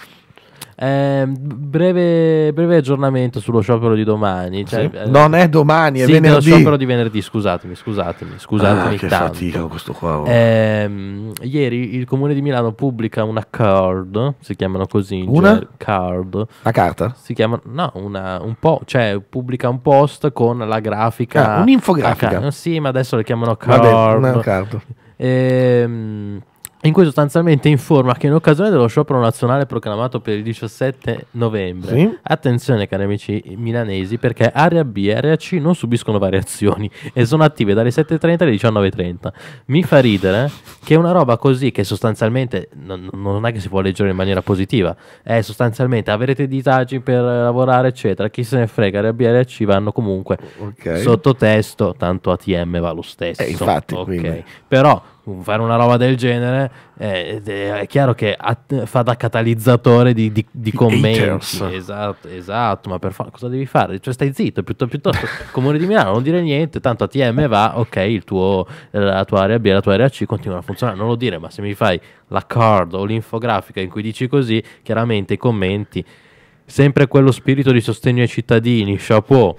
Eh, breve, breve, aggiornamento sullo sciopero di domani. Cioè, sì. eh, non è domani, è sì, venerdì. Lo sciopero di venerdì, scusatami, scusatami, scusatami. Ah, che tanto. fatica questo qua. Eh, ieri il comune di Milano pubblica una card, si chiamano così. Una? Ger- card. La carta? Si chiama, no, una, un po', cioè pubblica un post con la grafica. Ah, un'infografica. Ca- sì, ma adesso le chiamano card. Vabbè, una card. Ehm in cui sostanzialmente informa che in occasione dello sciopero nazionale proclamato per il 17 novembre, sì. attenzione cari amici milanesi, perché area B e area C non subiscono variazioni e sono attive dalle 7.30 alle 19.30. Mi fa ridere che una roba così, che sostanzialmente non, non è che si può leggere in maniera positiva, è sostanzialmente avrete disagi per lavorare, eccetera, chi se ne frega, area B e area C vanno comunque okay. sottotesto, tanto ATM va lo stesso. Eh, infatti, okay. Però fare una roba del genere eh, è, è chiaro che at- fa da catalizzatore di, di, di commenti esatto, esatto ma per fa- cosa devi fare? Cioè stai zitto piuttosto, piuttosto <laughs> comune di Milano non dire niente tanto ATM va ok tuo, la tua area B e la tua area C continuano a funzionare non lo dire ma se mi fai la card o l'infografica in cui dici così chiaramente i commenti sempre quello spirito di sostegno ai cittadini chapeau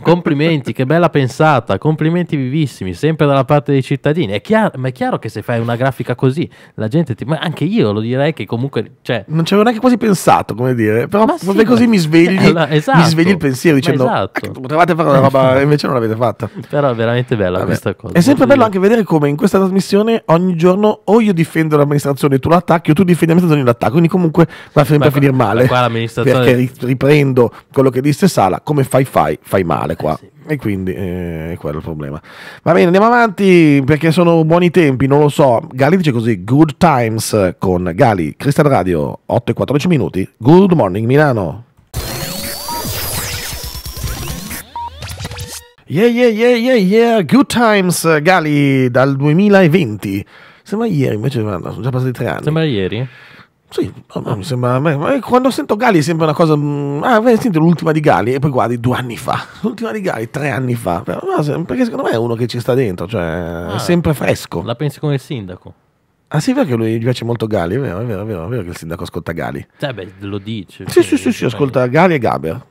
Complimenti, che bella pensata, complimenti vivissimi, sempre dalla parte dei cittadini. È chiaro, ma è chiaro che se fai una grafica così, la gente ti... Ma anche io lo direi che comunque... Cioè... Non ci avevo neanche quasi pensato, come dire, però ma sì, così ma... mi svegli, eh, la... <laughs> esatto. mi svegli il pensiero dicendo... Ah, esatto. Potevate fare una roba, <laughs> invece non l'avete fatta. Però è veramente bella Vabbè. questa cosa. È sempre bello dire. anche vedere come in questa trasmissione ogni giorno o io difendo l'amministrazione e tu l'attacchi o tu difendi l'amministrazione e l'attacco, quindi comunque va sempre ma a finire male. Qua l'amministrazione... Perché riprendo quello che disse Sala, come fai fai, fai male normale qua. Eh sì. E quindi eh, è quello il problema. Va bene, andiamo avanti perché sono buoni tempi, non lo so. Gali dice così, good times con Gali, Crystal Radio, 8 e 14 minuti. Good morning Milano. Yeah, yeah, yeah, yeah, yeah, good times Gali dal 2020. Sembra ieri, invece sono già passati tre anni. Sembra ieri. Sì, mi sembra. Eh, quando sento Gali sembra una cosa. Mm, ah, beh, senti l'ultima di Gali e poi guardi due anni fa. <laughs> L'ultima di Gali tre anni fa. perché secondo me è uno che ci sta dentro, cioè ah, è sempre fresco. La pensi come il sindaco? Ah sì, perché lui gli piace molto Gali, è vero, è vero, è vero, è vero che il sindaco ascolta Gali. Cioè, beh, lo dice. Sì, sì, sì, sì, ascolta Gali e Gaber.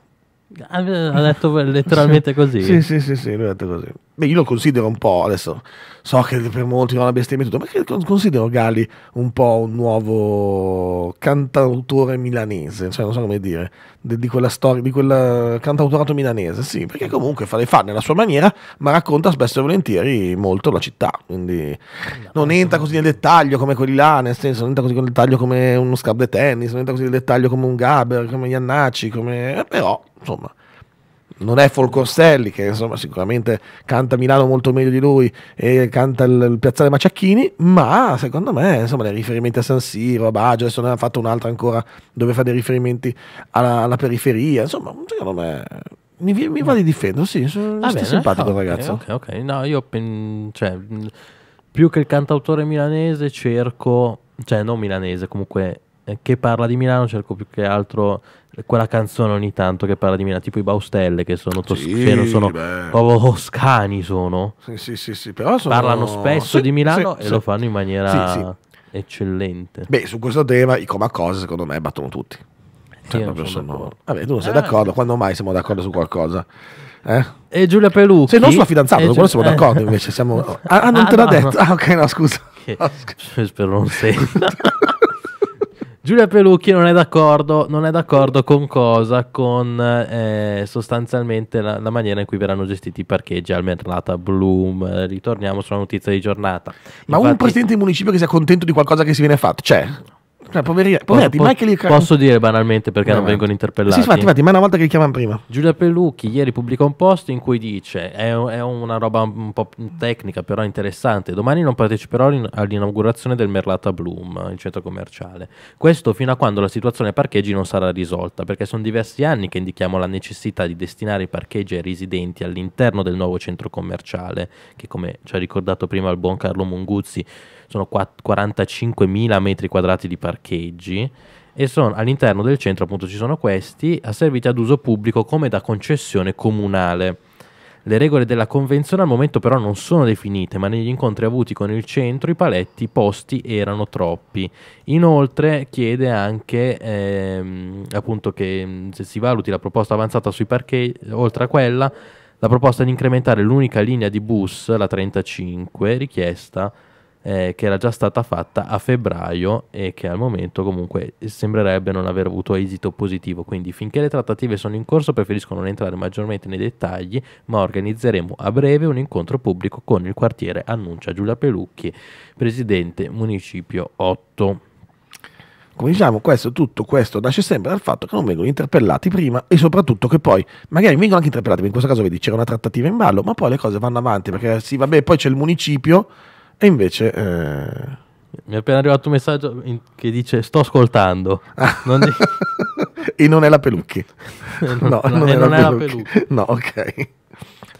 Ha detto letteralmente così. Sì, sì, sì, sì, lui ha detto così. Beh, io lo considero un po', adesso so che per molti non è una bestemmia tutto, ma considero Gali un po' un nuovo cantautore milanese, cioè non so come dire, di, quella storia, di quel cantautorato milanese, sì, perché comunque fa le fa nella sua maniera, ma racconta spesso e volentieri molto la città, quindi non entra così nel dettaglio come quelli là, nel senso non entra così nel dettaglio come uno scab de tennis, non entra così nel dettaglio come un Gaber, come Iannacci, come... Eh, però, insomma non è Folcorselli, che insomma sicuramente canta Milano molto meglio di lui e canta il, il piazzale Maciacchini, ma secondo me insomma dei riferimenti a San Siro, a Baggio, adesso ne ha fatto un'altra ancora dove fa dei riferimenti alla, alla periferia, insomma secondo me mi, mi va di difendere, sì, sono ah, simpatico okay, ragazzo. Ok, ok, no, io cioè, più che il cantautore milanese cerco, cioè non milanese comunque eh, che parla di Milano cerco più che altro quella canzone ogni tanto che parla di Milano, tipo i Baustelle che sono toscani, sì, cioè sono beh. proprio toscani sono. Sì, sì, sì, però sono... Parlano spesso sì, di Milano sì, e lo fanno in maniera eccellente. Beh, su questo tema i coma cose secondo me battono tutti. Cioè, sono sono... Vabbè, tu non sei ah. d'accordo, quando mai siamo d'accordo su qualcosa? Eh? E Giulia Pelucci. Se non sua fidanzata, Giul- siamo d'accordo eh. invece. Siamo... <laughs> Ah, ah, non ah, te l'ha no, detto. No. Ah, ok, no, scusa. Che... <laughs> Spero non sei. <laughs> Giulia Pelucchi non è d'accordo, non è d'accordo con cosa? Con eh, sostanzialmente la, la, maniera in cui verranno gestiti i parcheggi al Merlata Bloom. Ritorniamo sulla notizia di giornata. Ma Infatti, un presidente di municipio che sia contento di qualcosa che si viene fatto c'è? Cioè, cioè, poverina, poverati, po- Michael Car- Posso dire banalmente perché no, non vengono interpellati. Sì, infatti, infatti, ma una volta che li chiamano prima. Giulia Pellucchi ieri pubblica un post in cui dice: è, è una roba un po' tecnica, però interessante. Domani non parteciperò all'inaugurazione del Merlata Bloom, il centro commerciale. Questo fino a quando la situazione parcheggi non sarà risolta, perché sono diversi anni che indichiamo la necessità di destinare i parcheggi ai residenti all'interno del nuovo centro commerciale, che come ci ha ricordato prima il buon Carlo Munguzzi sono 45.000 metri quadrati di parcheggi e sono, all'interno del centro appunto ci sono questi, asserviti ad uso pubblico come da concessione comunale. Le regole della convenzione al momento però non sono definite, ma negli incontri avuti con il centro i paletti posti erano troppi. Inoltre chiede anche ehm, appunto che se si valuti la proposta avanzata sui parcheggi, oltre a quella, la proposta di incrementare l'unica linea di bus, la 35, richiesta eh, che era già stata fatta a febbraio e che al momento comunque sembrerebbe non aver avuto esito positivo. Quindi finché le trattative sono in corso preferisco non entrare maggiormente nei dettagli, ma organizzeremo a breve un incontro pubblico con il quartiere, annuncia Giulia Pelucchi, presidente municipio 8. Come diciamo, questo, tutto questo nasce sempre dal fatto che non vengono interpellati prima e soprattutto che poi magari vengono anche interpellati, in questo caso vedi c'era una trattativa in ballo, ma poi le cose vanno avanti perché sì, vabbè, poi c'è il municipio e invece... Eh... Mi è appena arrivato un messaggio in, che dice sto ascoltando. Ah. Non di... <laughs> e non è la Pelucchi. <laughs> no, no, non, è, non la, è la Pelucchi. <laughs> No, ok. E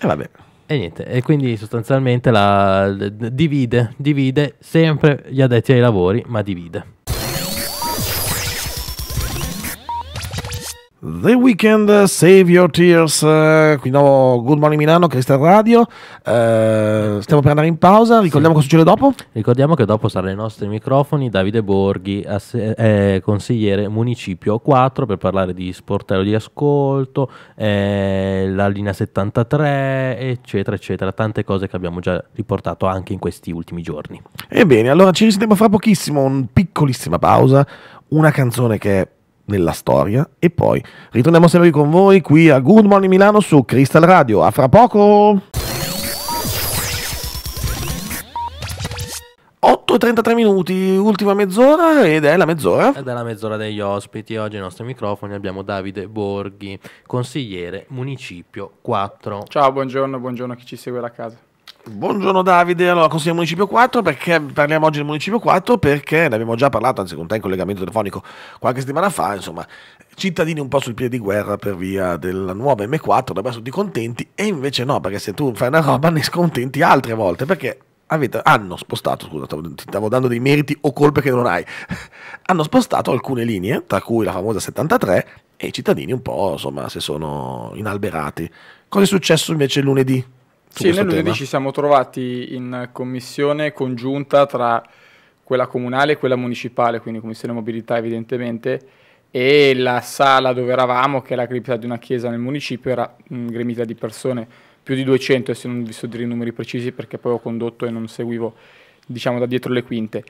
vabbè. E niente, e quindi sostanzialmente la, divide, divide sempre gli addetti ai lavori, ma divide. The Weekend, Save Your Tears, eh, qui di nuovo Good Morning Milano, Crystal Radio. Eh, stiamo per andare in pausa, ricordiamo sì. cosa succede dopo? Ricordiamo che dopo saranno i nostri microfoni Davide Borghi, asse- eh, eh, consigliere Municipio 4 per parlare di sportello di ascolto, eh, la linea 73, eccetera, eccetera, tante cose che abbiamo già riportato anche in questi ultimi giorni. Ebbene, allora ci risentiamo fra pochissimo, un piccolissima pausa, una canzone che nella storia e poi ritorniamo sempre con voi qui a Good Morning Milano su Crystal Radio. A fra poco! 8 e 33 minuti, ultima mezz'ora ed è la mezz'ora. Ed è la mezz'ora degli ospiti. Oggi ai nostri microfoni abbiamo Davide Borghi, consigliere municipio 4. Ciao, buongiorno, buongiorno a chi ci segue da casa. Buongiorno Davide, allora consiglio Municipio 4 perché parliamo oggi del Municipio 4 perché ne abbiamo già parlato, anzi con te in collegamento telefonico qualche settimana fa, insomma, cittadini un po' sul piede di guerra per via della nuova M4, dovrebbero tutti contenti e invece no, perché se tu fai una roba <laughs> ne scontenti altre volte perché avete, hanno spostato, scusa, ti stavo dando dei meriti o colpe che non hai, <laughs> hanno spostato alcune linee, tra cui la famosa 73 e i cittadini un po' insomma si sono inalberati. Cosa è successo invece lunedì? Sì, noi lunedì ci siamo trovati in commissione congiunta tra quella comunale e quella municipale, quindi commissione mobilità evidentemente, e la sala dove eravamo, che è la cripta di una chiesa nel municipio, era mh, gremita di persone, più di 200, se non vi so dire i numeri precisi perché poi ho condotto e non seguivo diciamo da dietro le quinte.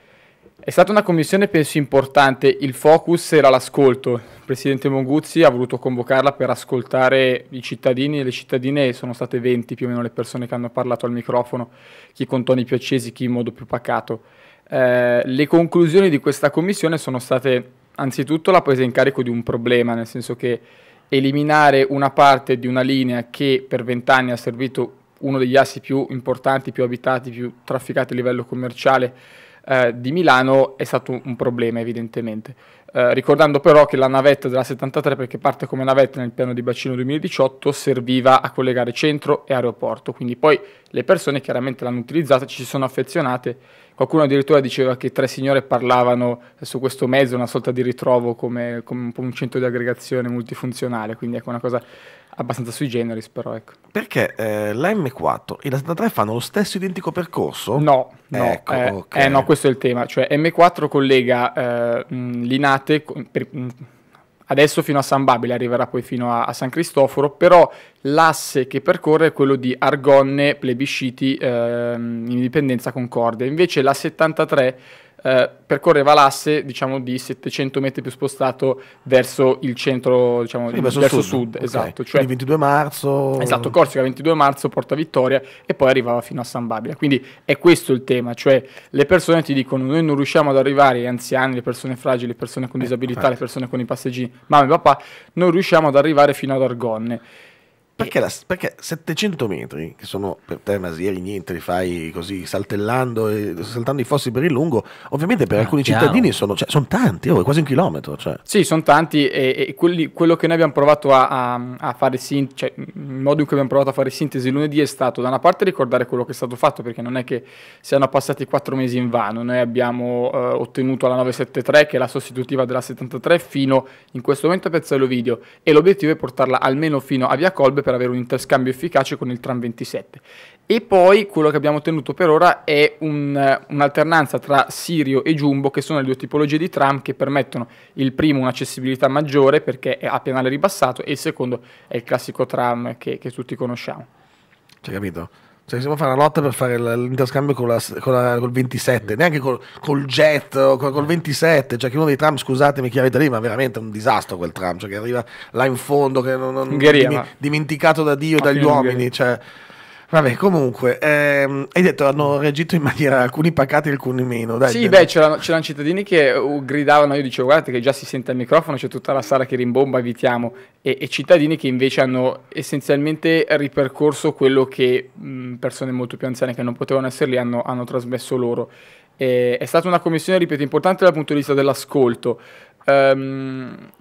È stata una commissione penso importante, il focus era l'ascolto. Il presidente Monguzzi ha voluto convocarla per ascoltare i cittadini e le cittadine, sono state 20 più o meno le persone che hanno parlato al microfono, chi con toni più accesi, chi in modo più pacato. Eh, le conclusioni di questa commissione sono state anzitutto la presa in carico di un problema, nel senso che eliminare una parte di una linea che per vent'anni ha servito uno degli assi più importanti, più abitati, più trafficati a livello commerciale eh, di Milano è stato un problema evidentemente. Eh, ricordando però che la navetta della 73, perché parte come navetta nel piano di bacino 2018, serviva a collegare centro e aeroporto, quindi poi le persone chiaramente l'hanno utilizzata, ci si sono affezionate, qualcuno addirittura diceva che tre signore parlavano su questo mezzo, una sorta di ritrovo come, come un, un centro di aggregazione multifunzionale, quindi ecco una cosa abbastanza sui generis, però ecco. Perché eh, la M4 e la 73 fanno lo stesso identico percorso? No, no, ecco, eh, okay. eh, no questo è il tema. Cioè, M4 collega eh, mm, Linate per, mm, adesso fino a San Babile, arriverà poi fino a, a, San Cristoforo, però l'asse che percorre è quello di Argonne, Plebisciti, ehm, Indipendenza, Concordia. Invece la 73 eh, percorreva l'asse diciamo, di 700 metri più spostato verso il centro, diciamo, sì, verso, verso, sud. sud okay. esatto, cioè, il 22 marzo. Esatto, Corsica 22 marzo, Porta Vittoria e poi arrivava fino a San Babila. Quindi è questo il tema, cioè le persone ti dicono noi non riusciamo ad arrivare, gli anziani, le persone fragili, le persone con eh, disabilità, eh, le persone con i passeggini, mamma e papà, non riusciamo ad arrivare fino ad Argonne. Perché, la, perché, 700 metri, che sono per te Masieri, niente, li fai così saltellando, e, saltando i fossi per il lungo, ovviamente per ah, alcuni chiaro. cittadini sono, cioè, sono tanti, oh, quasi un chilometro. Cioè. Sì, sono tanti e, e quelli, quello che noi abbiamo provato a, a, a fare, sin, cioè, il modo in cui abbiamo provato a fare sintesi lunedì è stato da una parte ricordare quello che è stato fatto, perché non è che siano passati quattro mesi in vano, noi abbiamo eh, ottenuto la 973 che è la sostitutiva della 73 fino in questo momento a Pezzello Video e l'obiettivo è portarla almeno fino a Via Colbe per per avere un interscambio efficace con il tram 27. E poi quello che abbiamo ottenuto per ora è un, eh, un'alternanza tra Sirio e Jumbo, che sono le due tipologie di tram che permettono il primo un'accessibilità maggiore perché è a pianale ribassato e il secondo è il classico tram che, che tutti conosciamo. Ci hai capito? Cioè, si può fare una lotta per fare l'interscambio con, la, con la, col 27, neanche col, col jet o col, col, 27. Cioè, che uno dei tram, scusatemi chi avete lì, ma veramente è un disastro quel tram. Cioè, che arriva là in fondo, che non, non Ungheria, dim, ma... dimenticato da Dio e ah, dagli uomini. Cioè, Vabbè, comunque, ehm, hai detto hanno reagito in maniera alcuni pacati, alcuni meno. Dai, sì, beh, c'erano, c'erano, cittadini che uh, gridavano, io dicevo guardate che già si sente al microfono, c'è tutta la sala che rimbomba, evitiamo, e, e cittadini che invece hanno essenzialmente ripercorso quello che mh, persone molto più anziane che non potevano essere lì hanno, hanno trasmesso loro. E, è stata una commissione, ripeto, importante dal punto di vista dell'ascolto. Um,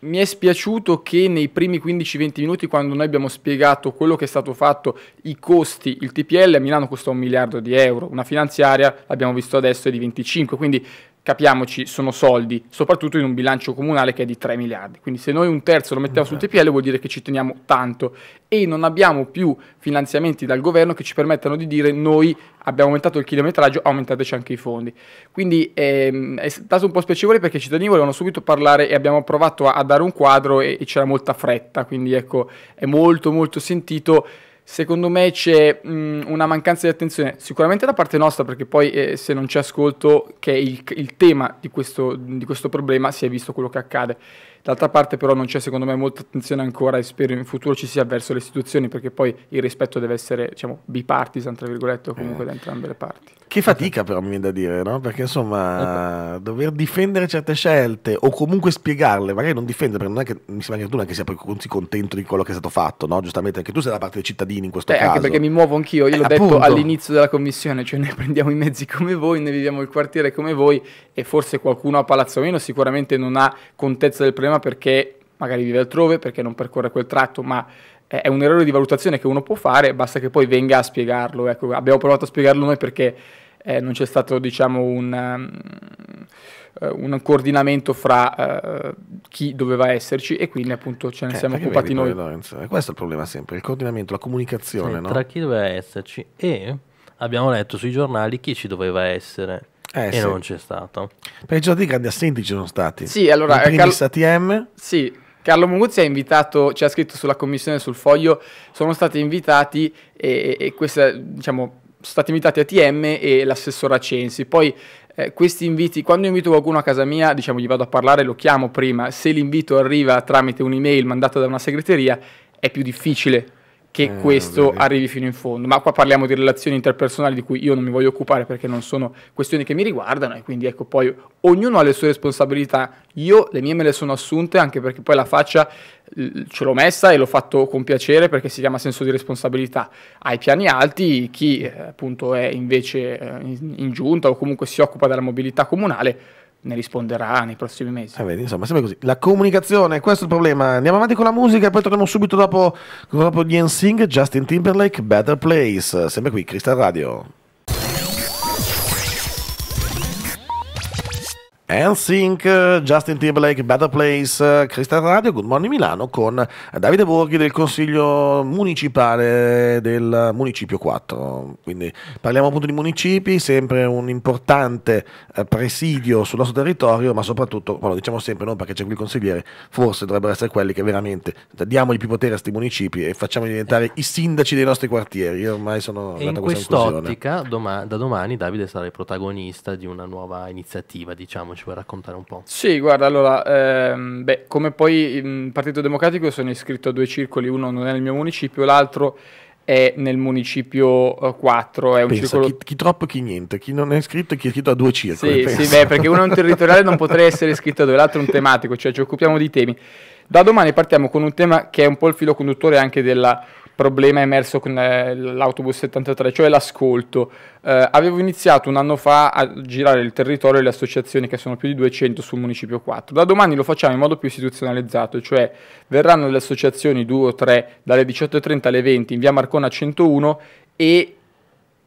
mi è spiaciuto che nei primi 15-20 minuti, quando noi abbiamo spiegato quello che è stato fatto, i costi, il TPL a Milano costò un miliardo di euro, una finanziaria, l'abbiamo visto adesso, è di 25, quindi capiamoci, sono soldi, soprattutto in un bilancio comunale che è di 3 miliardi. Quindi se noi un terzo lo mettiamo sul TPL esatto. vuol dire che ci teniamo tanto e non abbiamo più finanziamenti dal governo che ci permettano di dire noi abbiamo aumentato il chilometraggio, aumentateci anche i fondi. Quindi ehm, è stato un po' spiacevole perché i cittadini volevano subito parlare e abbiamo provato a, a dare un quadro e, e c'era molta fretta, quindi ecco, è molto molto sentito Secondo me c'è mh, una mancanza di attenzione, sicuramente da parte nostra, perché poi eh, se non c'è ascolto, che è il, il tema di questo, di questo problema, si è visto quello che accade. D'altra parte però non c'è secondo me molta attenzione ancora e spero in futuro ci sia verso le istituzioni perché poi il rispetto deve essere diciamo, bipartisan tra virgolette o comunque eh. da entrambe le parti. Che fatica però mi viene da dire, no? Perché insomma okay. Eh dover difendere certe scelte o comunque spiegarle, magari non difendere perché non è che mi sembra che tu non è che sia poi contento di quello che è stato fatto, no? Giustamente anche tu sei da parte dei cittadini in questo eh, caso. Anche perché mi muovo anch'io, io eh, l'ho appunto. detto all'inizio della commissione, cioè ne prendiamo i mezzi come voi, ne viviamo il quartiere come voi e forse qualcuno a Palazzo Meno sicuramente non ha contezza del problema problema perché magari vive altrove, perché non percorre quel tratto, ma è un errore di valutazione che uno può fare, basta che poi venga a spiegarlo. Ecco, abbiamo provato a spiegarlo noi perché eh, non c'è stato diciamo, un, um, un, coordinamento fra uh, chi doveva esserci e quindi appunto ce ne eh, siamo occupati noi. Lorenzo, questo è il problema sempre, il coordinamento, la comunicazione. Sì, no? Tra chi doveva esserci e abbiamo letto sui giornali chi ci doveva essere. Eh, e sì. non c'è stato. Perché giocatori grandi assenti ci sono stati. Sì, allora... Eh, Carlo... ATM. Sì, Carlo Muguzzi ha invitato, ci ha scritto sulla commissione sul foglio, sono stati invitati e, e questa, diciamo, sono stati invitati ATM e l'assessora Censi. Poi eh, questi inviti, quando invito qualcuno a casa mia, diciamo gli vado a parlare, lo chiamo prima, se l'invito arriva tramite un'email mandata da una segreteria è più difficile che eh, questo vabbè. arrivi fino in fondo. Ma qua parliamo di relazioni interpersonali di cui io non mi voglio occupare perché non sono questioni che mi riguardano e quindi ecco poi ognuno ha le sue responsabilità. Io le mie me le sono assunte anche perché poi la faccia ce l'ho messa e l'ho fatto con piacere perché si chiama senso di responsabilità. Ai piani alti chi eh, appunto è invece eh, in, in giunta o comunque si occupa della mobilità comunale ne risponderà nei prossimi mesi. Ah, vedi, insomma, sempre così. La comunicazione, questo è il problema. Andiamo avanti con la musica e poi torniamo subito dopo, dopo Jensing, Justin Timberlake, Better Place. Sempre qui, Crystal Radio. NSYNC, Justin Timberlake, Better Place, Cristal Radio, Good Morning Milano con Davide Borghi del Consiglio Municipale del Municipio 4. Quindi parliamo appunto di municipi, sempre un importante eh, presidio sul nostro territorio, ma soprattutto, lo diciamo sempre, noi perché c'è qui il consigliere, forse dovrebbero essere quelli che veramente diamo di più potere a questi municipi e facciamo diventare i sindaci dei nostri quartieri. Io ormai sono e in quest'ottica, doma- da domani Davide sarà il protagonista di una nuova iniziativa, diciamo ci vuoi raccontare un po'? Sì, guarda, allora, ehm, beh, come poi in Partito Democratico sono iscritto a due circoli, uno non è nel mio municipio, l'altro è nel municipio 4. Eh, è un pensa, circolo... chi, chi, troppo chi niente, chi non è iscritto chi è iscritto a due circoli. Sì, sì beh, perché uno è un territoriale non potrei essere iscritto a due, l'altro è un tematico, cioè ci occupiamo di temi. Da domani partiamo con un tema che è un po' il filo conduttore anche della problema emerso con eh, l'autobus 73, cioè l'ascolto. Eh, avevo iniziato un anno fa a girare il territorio e le associazioni che sono più di 200 sul municipio 4. Da domani lo facciamo in modo più istituzionalizzato, cioè verranno le associazioni 2 o 3 dalle 18.30 alle 20 in via Marcona 101 e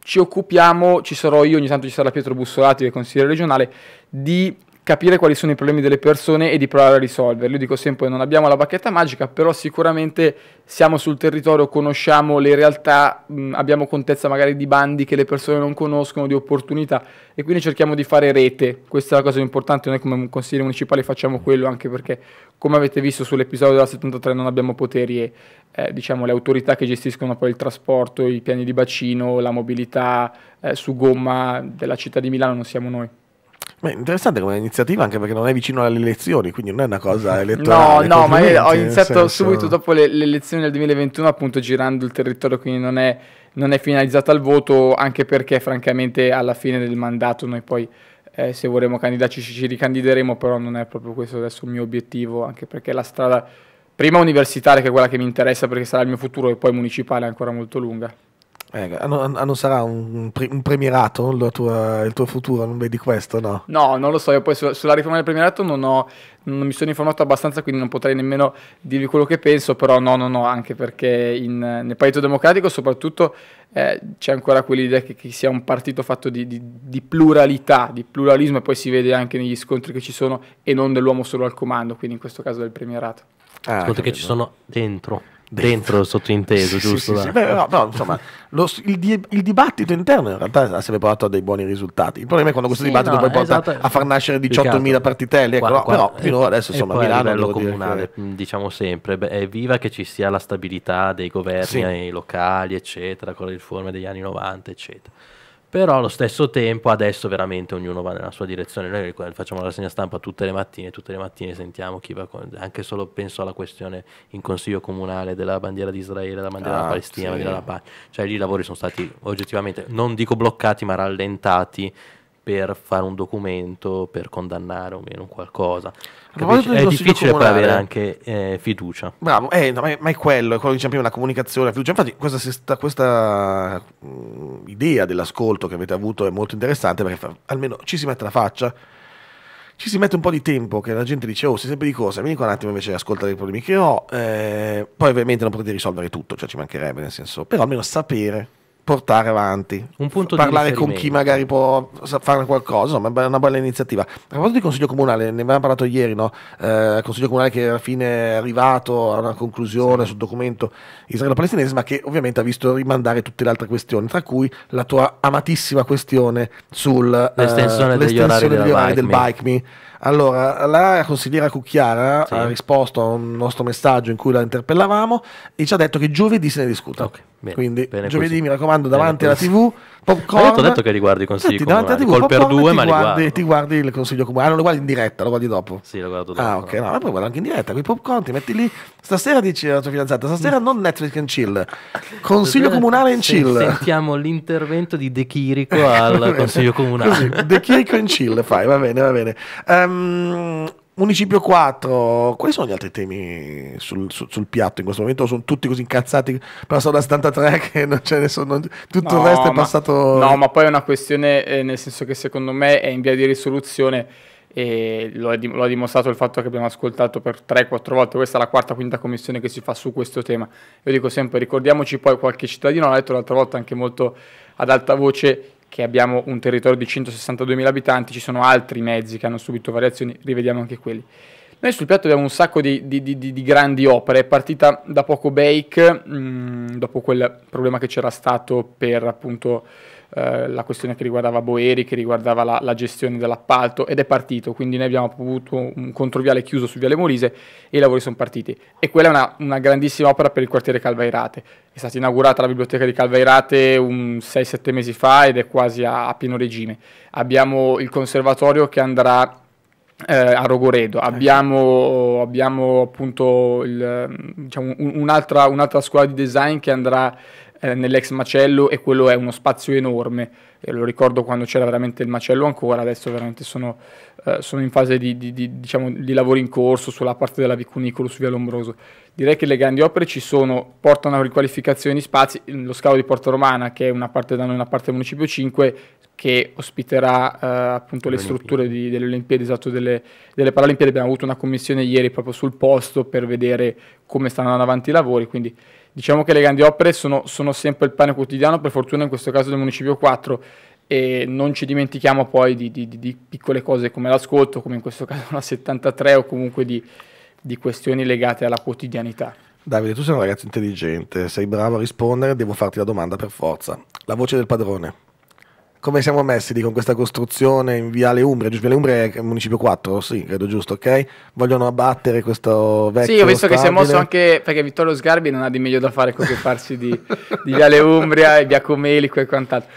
ci occupiamo, ci sarò io, ogni tanto ci sarà Pietro Bussolati del consigliere regionale, di capire quali sono i problemi delle persone e di provare a risolverli. Io dico sempre non abbiamo la bacchetta magica, però sicuramente siamo sul territorio, conosciamo le realtà, mh, mm, abbiamo contezza magari di bandi che le persone non conoscono, di opportunità e quindi cerchiamo di fare rete. Questa è la cosa importante, noi come consigli municipali, facciamo quello anche perché come avete visto sull'episodio della 73 non abbiamo poteri e eh, diciamo le autorità che gestiscono poi il trasporto, i piani di bacino, la mobilità eh, su gomma della città di Milano non siamo noi. Beh, interessante come iniziativa anche perché non è vicino alle elezioni, quindi non è una cosa <laughs> elettorale. No, no, ma ho iniziato senso... subito dopo le, le, elezioni del 2021, appunto girando il territorio, quindi non è, non è finalizzata al voto, anche perché francamente alla fine del mandato noi poi eh, se vorremmo candidarci ci, ci ricandideremo, però non è proprio questo adesso il mio obiettivo, anche perché la strada prima universitaria che è quella che mi interessa perché sarà il mio futuro e poi municipale è ancora molto lunga. Eh, ah, non, ah, non sarà un, un premierato tua, il tuo futuro? Non vedi questo? No, no non lo so. Io poi su, sulla riforma del premierato non, ho, non, mi sono informato abbastanza, quindi non potrei nemmeno dirvi quello che penso. Però no, no, no, anche perché in, nel Partito Democratico soprattutto eh, c'è ancora quell'idea che, che, sia un partito fatto di, di, di, pluralità, di pluralismo e poi si vede anche negli scontri che ci sono e non dell'uomo solo al comando, quindi in questo caso del premierato. Ah, scontri che ci sono dentro dentro sottointeso sì, giusto? Sì, sì, Beh, no, no, insomma, lo, il, di, il, dibattito interno in realtà ha sempre portato a dei buoni risultati. Il problema è quando questo dibattito no, poi porta esatto. a far nascere 18.000 partitelli. Ecco, qua, qua, però fino adesso insomma, a livello comunale, che... diciamo sempre, beh, è viva che ci sia la stabilità dei governi locali, eccetera, con le riforme degli anni 90, eccetera però allo stesso tempo adesso veramente ognuno va nella sua direzione. Noi facciamo la segna stampa tutte le mattine, tutte le mattine sentiamo chi va con... Anche solo penso alla questione in consiglio comunale della bandiera di Israele, della bandiera ah, della Palestina, sì. bandiera della ah, Cioè lì i lavori sono stati oggettivamente, non dico bloccati, ma rallentati per fare un documento, per condannare o meno qualcosa. È difficile poi avere anche eh, fiducia. Bravo, eh, no, ma, è, ma, è, quello, è quello che diciamo prima, la comunicazione, la fiducia. Infatti questa, questa, questa mm, mh, idea dell'ascolto che avete avuto è molto interessante perché fa, almeno ci si mette la faccia, ci si mette un po' di tempo che la gente dice oh sei sempre di cosa, vieni qua un attimo invece ascoltare i problemi che ho, eh, poi ovviamente non potete risolvere tutto, cioè ci mancherebbe nel senso, però almeno sapere portare avanti, un punto parlare con chi magari può fare qualcosa, insomma è una bella iniziativa. A proposito di Consiglio Comunale, ne abbiamo parlato ieri, no? Eh, Consiglio Comunale che alla fine è arrivato a una conclusione sul documento israelo-palestinese, ma che ovviamente ha visto rimandare tutte le altre questioni, tra cui la tua amatissima questione sull'estensione eh, degli orari, degli orari del Bike Me. Allora, la consigliera Cucchiara sì. ha risposto a un nostro messaggio in cui la interpellavamo e ci ha detto che giovedì se ne discuta. Okay. Bene, Quindi bene giovedì così. mi raccomando davanti alla TV, popcorn. Io ti ho detto che riguardi il consiglio Senti, comunali. TV, Col per due, ma guardi, ti guardi il consiglio comunale, ah, lo guardi in diretta, lo guardi dopo. Sì, lo guardo dopo. Ah, ok, no, ma poi guardo anche in diretta, quei popcorn ti metti lì. Stasera dici alla tua fidanzata, stasera non Netflix and chill. Consiglio comunale in chill. Sentiamo l'intervento di De Chirico <laughs> al consiglio comunale. Così, De Chirico in chill, fai, va bene, va bene. Um, Municipio 4, quali sono gli altri temi sul, sul, sul piatto in questo momento? Sono tutti così incazzati, passato da 73 <laughs> che non ce ne sono, tutto no, il resto ma, è passato... No, ma poi è una questione eh, nel senso che secondo me è in via di risoluzione e lo, è, lo ha dimostrato il fatto che abbiamo ascoltato per 3-4 volte, questa è la quarta, quinta commissione che si fa su questo tema. Io dico sempre, ricordiamoci poi qualche cittadino, l'ha detto l'altra volta anche molto ad alta voce, che abbiamo un territorio di 162.000 abitanti, ci sono altri mezzi che hanno subito variazioni, rivediamo anche quelli. Noi sul piatto abbiamo un sacco di, di, di, di grandi opere, è partita da poco Bake, mh, mm, dopo quel problema che c'era stato per appunto eh, la questione che riguardava Boeri, che riguardava la, la, gestione dell'appalto ed è partito, quindi noi abbiamo avuto un controviale chiuso su Viale Molise e i lavori sono partiti. E quella è una, una grandissima opera per il quartiere Calvairate. È stata inaugurata la biblioteca di Calvairate 6-7 mesi fa ed è quasi a, a pieno regime. Abbiamo il conservatorio che andrà eh, a Rogoredo, ah, abbiamo, abbiamo appunto il, diciamo, un, un'altra, un'altra, scuola di design che andrà eh, nell'ex macello e quello è uno spazio enorme. E eh, lo ricordo quando c'era veramente il macello ancora, adesso veramente sono, eh, sono in fase di, di, di, diciamo, di, lavori in corso sulla parte della Vicunicolo su Via Lombroso. Direi che le grandi opere ci sono, portano a riqualificazione di spazi, mm, lo scavo di Porta Romana che è una parte da noi, una parte del Municipio 5, che ospiterà eh, appunto le strutture di, delle Olimpiadi, esatto, delle, delle, Paralimpiadi. Abbiamo avuto una commissione ieri proprio sul posto per vedere come stanno andando avanti i lavori, quindi Diciamo che le grandi opere sono, sono sempre il pane quotidiano, per fortuna in questo caso del Municipio 4, e non ci dimentichiamo poi di, di, di, piccole cose come l'ascolto, come in questo caso la 73 o comunque di, di, questioni legate alla quotidianità. Davide, tu sei un ragazzo intelligente, sei bravo a rispondere, devo farti la domanda per forza. La voce del padrone come siamo messi lì con questa costruzione in Viale Umbria, giusto? Viale Umbria è il municipio 4, sì, credo giusto, ok? Vogliono abbattere questo vecchio Sì, ho visto stabile. che si è mosso anche perché Vittorio Sgarbi non ha di meglio da fare che occuparsi di, di, Viale Umbria e Biacomelico e quant'altro.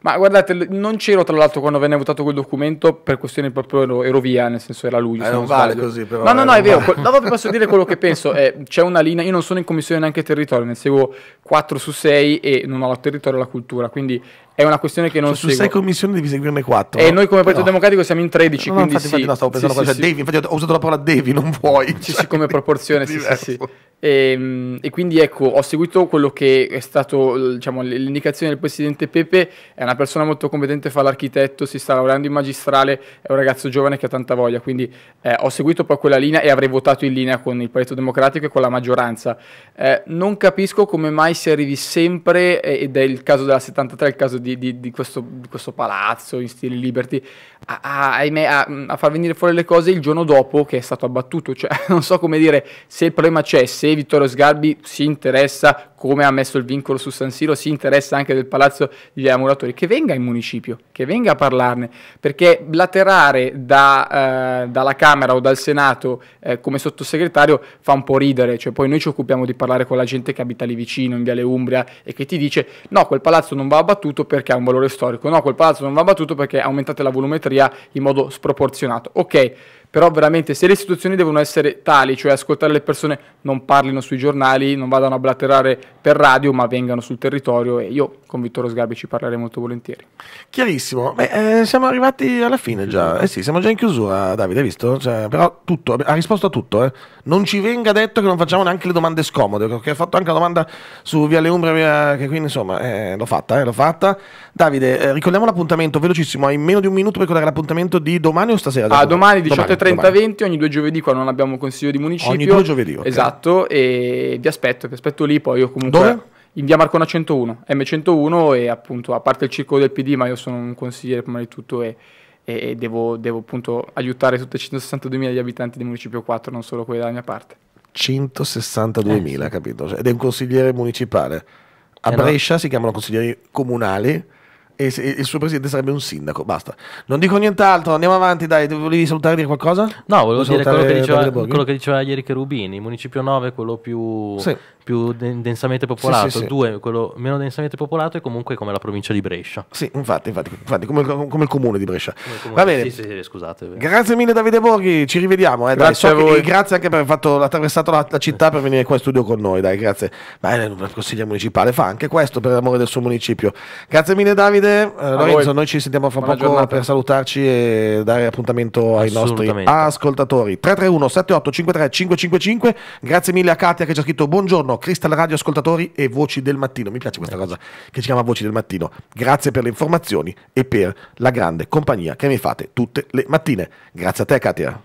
Ma guardate, non c'ero tra l'altro quando venne votato quel documento per questioni proprio ero, via, nel senso era lui. Eh, non, vale sbaglio. così però. No, no, no, è eh, vero, vale. no, posso dire quello che penso, eh, c'è una linea, io non sono in commissione neanche territorio, ne seguo 4 su 6 e non ho la territorio e la cultura, quindi è una questione che non cioè, Su seguo. 6 commissioni devi seguirne quattro. E noi come Partito no. Democratico siamo in 13, no, no, infatti, sì. infatti, no, stavo pensando sì, cosa, sì, cioè, devi, infatti ho usato la parola devi, non vuoi. Sì, cioè, come proporzione, sì, sì, e, ehm, e, quindi ecco, ho seguito quello che è stato diciamo, l'indicazione del presidente Pepe, è una persona molto competente, fa l'architetto, si sta laureando in magistrale, è un ragazzo giovane che ha tanta voglia, quindi eh, ho seguito poi quella linea e avrei votato in linea con il Partito Democratico e con la maggioranza. Eh, non capisco come mai si arrivi sempre, ed è il caso della 73, il caso di di, di, di, questo, di, questo, palazzo in stile Liberty a, a, a, a, far venire fuori le cose il giorno dopo che è stato abbattuto. Cioè, <laughs> non so come dire se il problema c'è, se Vittorio Sgarbi si interessa come ha messo il vincolo su San Siro, si interessa anche del Palazzo degli Ammuratori, che venga in municipio, che venga a parlarne, perché laterare da, eh, dalla Camera o dal Senato eh, come sottosegretario fa un po' ridere, cioè poi noi ci occupiamo di parlare con la gente che abita lì vicino, in Viale Umbria, e che ti dice no, quel palazzo non va abbattuto perché ha un valore storico, no, quel palazzo non va abbattuto perché aumentate la volumetria in modo sproporzionato. Ok, però veramente se le istituzioni devono essere tali, cioè ascoltare le persone, non parlino sui giornali, non vadano a blatterare per radio, ma vengano sul territorio e io con Vittorio Sgarbi ci parlerei molto volentieri. Chiarissimo, Beh, eh, siamo arrivati alla fine già, eh sì, siamo già in chiusura Davide, hai visto? Cioè, però tutto, ha risposto a tutto, eh. non ci venga detto che non facciamo neanche le domande scomode, perché ha fatto anche la domanda su Via Le Umbre, via... che quindi insomma eh, l'ho fatta, eh, l'ho fatta. Davide, eh, ricordiamo l'appuntamento velocissimo, hai meno di un minuto per ricordare l'appuntamento di domani o stasera? Ah, domani 18.30. 30 20 ogni due giovedì qua non abbiamo consiglio di municipio. Ogni due giovedì, okay. Esatto, e vi aspetto, vi aspetto lì, poi io comunque... Dove? In via Marcona 101, M101 e appunto, a parte il circolo del PD, ma io sono un consigliere prima di tutto e, e devo, devo, appunto aiutare tutti i 162.000 gli abitanti del municipio 4, non solo quelli della mia parte. 162.000, eh, sì. capito? Ed è un consigliere municipale. A eh Brescia no. si chiamano consiglieri comunali e, il suo presidente sarebbe un sindaco. Basta. Non dico nient'altro, andiamo avanti, dai. Volevi salutare dire qualcosa? No, volevo Vuoi dire quello che, diceva, quello che, diceva, ieri Cherubini, il municipio 9, è quello più, sì. più densamente popolato, sì, sì, 2, quello meno densamente popolato e comunque come la provincia di Brescia. Sì, infatti, infatti, infatti come, come, il comune di Brescia. Comune, Va bene. Scusate, eh. grazie mille Davide Borghi, ci rivediamo. Eh, grazie, dai, so che, grazie anche per aver fatto, attraversato la, la, città per venire qua in studio con noi, dai, grazie. Ma il consiglio municipale fa anche questo per l'amore del suo municipio. Grazie mille Davide grande. Eh, Lorenzo, voi. noi ci sentiamo fra Buona poco giornata. per salutarci e dare appuntamento ai nostri ascoltatori. 331 78 53 555. Grazie mille a Katia che ci ha scritto buongiorno, Crystal Radio ascoltatori e Voci del Mattino. Mi piace questa eh. cosa che si chiama Voci del Mattino. Grazie per le informazioni e per la grande compagnia che mi fate tutte le mattine. Grazie a te Katia.